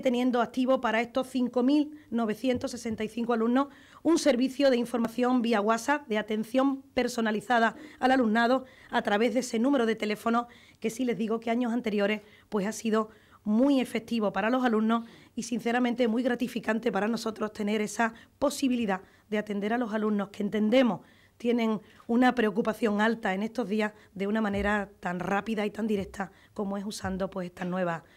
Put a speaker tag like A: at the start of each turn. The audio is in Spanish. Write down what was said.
A: teniendo activo para estos 5.965 alumnos un servicio de información vía WhatsApp de atención personalizada al alumnado a través de ese número de teléfono que sí les digo que años anteriores pues ha sido muy efectivo para los alumnos y sinceramente muy gratificante para nosotros tener esa posibilidad de atender a los alumnos que entendemos tienen una preocupación alta en estos días de una manera tan rápida y tan directa como es usando pues estas nuevas